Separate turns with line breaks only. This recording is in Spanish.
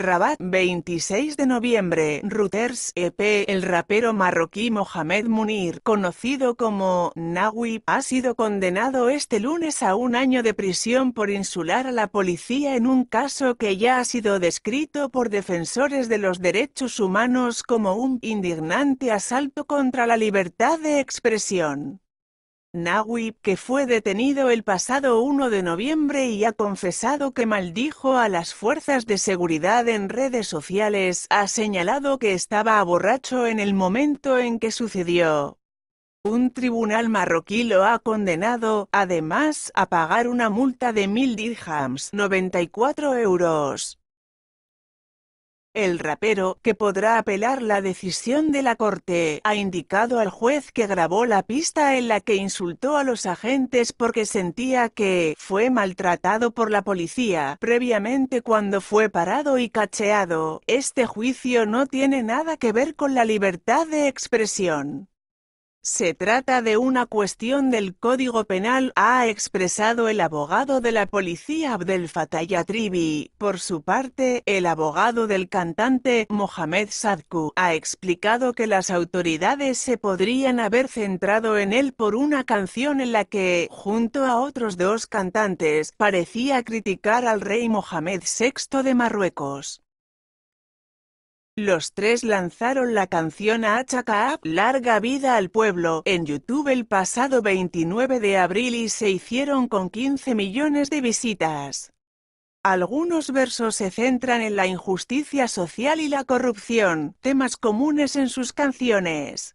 Rabat 26 de noviembre Reuters EP El rapero marroquí Mohamed Munir, conocido como Nawi, ha sido condenado este lunes a un año de prisión por insular a la policía en un caso que ya ha sido descrito por defensores de los derechos humanos como un indignante asalto contra la libertad de expresión. Nawib que fue detenido el pasado 1 de noviembre y ha confesado que maldijo a las fuerzas de seguridad en redes sociales, ha señalado que estaba borracho en el momento en que sucedió. Un tribunal marroquí lo ha condenado, además, a pagar una multa de mil dirhams, 94 euros. El rapero, que podrá apelar la decisión de la corte, ha indicado al juez que grabó la pista en la que insultó a los agentes porque sentía que fue maltratado por la policía previamente cuando fue parado y cacheado. Este juicio no tiene nada que ver con la libertad de expresión. Se trata de una cuestión del Código Penal, ha expresado el abogado de la policía Abdel Fattah Yatribi. Por su parte, el abogado del cantante Mohamed Sadku ha explicado que las autoridades se podrían haber centrado en él por una canción en la que, junto a otros dos cantantes, parecía criticar al rey Mohamed VI de Marruecos. Los tres lanzaron la canción a Larga Vida al Pueblo en YouTube el pasado 29 de abril y se hicieron con 15 millones de visitas. Algunos versos se centran en la injusticia social y la corrupción, temas comunes en sus canciones.